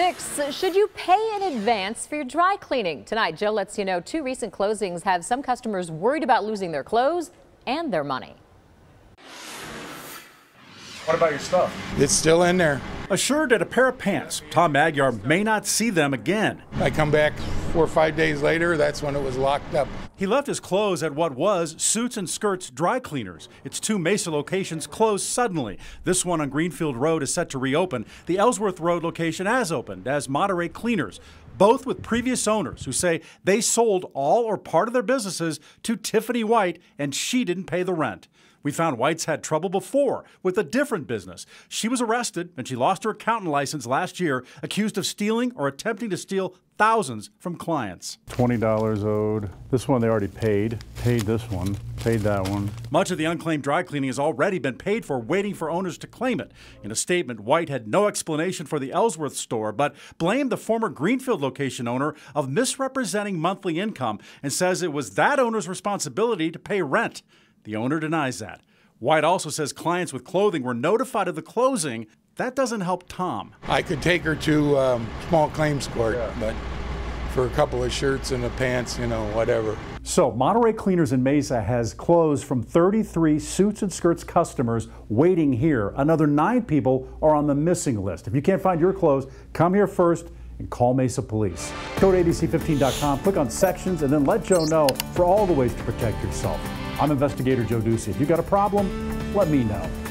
six, should you pay in advance for your dry cleaning? Tonight, Joe lets you know two recent closings have some customers worried about losing their clothes and their money. What about your stuff? It's still in there. Assured at a pair of pants, Tom Magyar may not see them again. I come back four or five days later, that's when it was locked up. He left his clothes at what was Suits and Skirts Dry Cleaners. Its two Mesa locations closed suddenly. This one on Greenfield Road is set to reopen. The Ellsworth Road location has opened as Moderate Cleaners, both with previous owners who say they sold all or part of their businesses to Tiffany White and she didn't pay the rent. We found White's had trouble before with a different business. She was arrested and she lost her accountant license last year, accused of stealing or attempting to steal thousands from clients. $20 owed. This one they already paid. Paid this one. Paid that one. Much of the unclaimed dry cleaning has already been paid for, waiting for owners to claim it. In a statement, White had no explanation for the Ellsworth store, but blamed the former Greenfield location owner of misrepresenting monthly income and says it was that owner's responsibility to pay rent. The owner denies that. White also says clients with clothing were notified of the closing that doesn't help Tom. I could take her to um, small claims court, yeah. but for a couple of shirts and a pants, you know, whatever. So Monterey Cleaners in Mesa has clothes from 33 suits and skirts customers waiting here. Another nine people are on the missing list. If you can't find your clothes, come here first and call Mesa Police. Go to ABC15.com, click on sections, and then let Joe know for all the ways to protect yourself. I'm investigator Joe Ducey. If you got a problem, let me know.